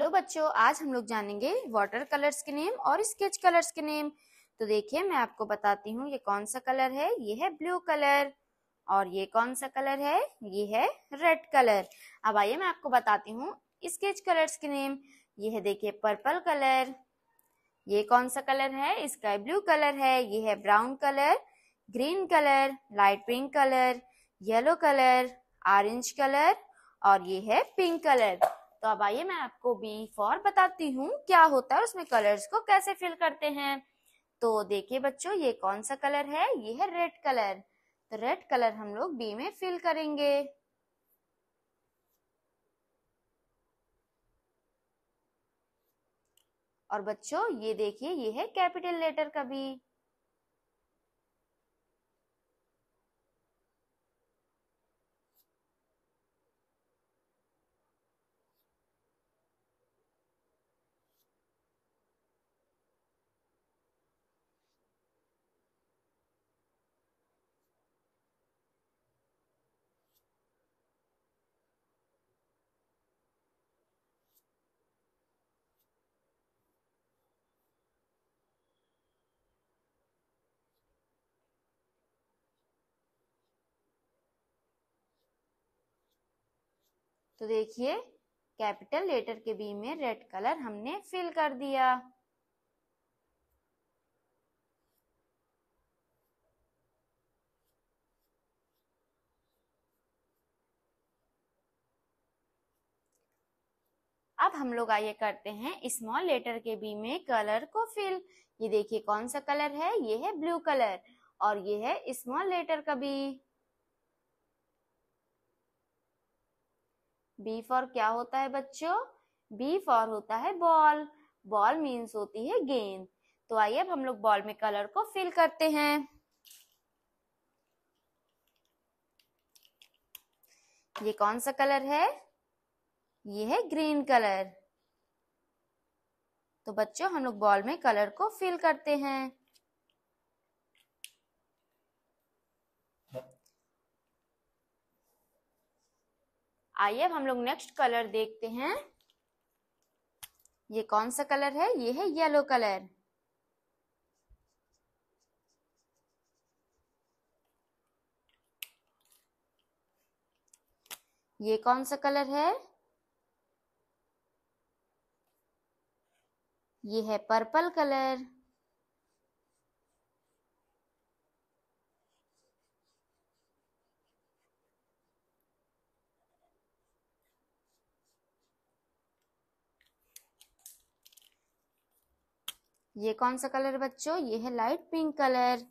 hello बच्चों आज हम लोग जानेंगे वाटर कलर्स के नेम और स्केच कलर्स के नेम तो देखिए मैं आपको बताती हूँ ये कौन सा कलर है ये है ब्लू कलर और ये कौन सा कलर है ये है रेड कलर अब आइए मैं आपको बताती हूँ स्केच कलर्स के नेम ये है देखिए पर्पल कलर ये कौन सा कलर है स्काई ब्लू कलर है ये है brown colour green colour light pink colour yellow colour orange colour और ये है पिंक कलर तो अब आइए मैं आपको बी फॉर बताती हूँ क्या होता है उसमें कलर्स को कैसे फिल करते हैं तो देखिए बच्चों ये कौन सा कलर है ये है रेड कलर तो रेड कलर हम लोग बी में फिल करेंगे और बच्चों ये देखिए ये है कैपिटल लेटर का बी तो देखिए कैपिटल लेटर के बी में रेड कलर हमने फिल कर दिया अब हम लोग आइए करते हैं स्मॉल लेटर के बी में कलर को फिल ये देखिए कौन सा कलर है ये है ब्लू कलर और ये है स्मॉल लेटर का बी बी फॉर क्या होता है बच्चों बी फॉर होता है बॉल बॉल मीन्स होती है गेंद तो आइए अब हम लोग बॉल में कलर को फिल करते हैं ये कौन सा कलर है ये है ग्रीन कलर तो बच्चों हम लोग बॉल में कलर को फिल करते हैं आइए अब हम लोग नेक्स्ट कलर देखते हैं ये कौन सा कलर है ये है येलो कलर ये कौन सा कलर है ये है पर्पल कलर ये कौन सा कलर बच्चों ये है light pink colour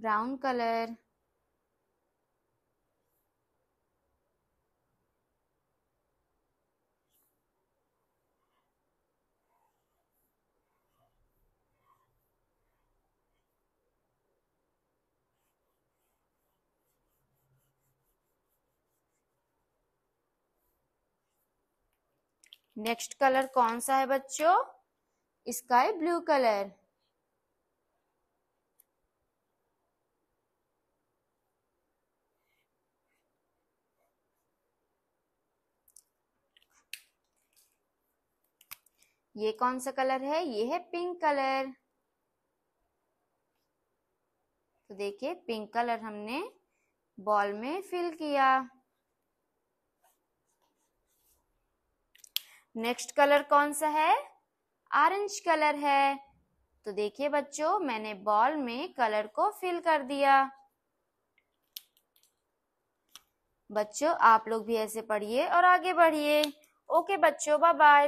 brown colour next colour कौन सा है बच्चों स्काई ब्लू कलर ये कौन सा कलर है ये है पिंक कलर तो देखिए पिंक कलर हमने बॉल में फिल किया नेक्स्ट कलर कौन सा है ऑरेंज कलर है तो देखिए बच्चों मैंने बॉल में कलर को फिल कर दिया बच्चों आप लोग भी ऐसे पढ़िए और आगे बढ़िए ओके बच्चों बाय बाय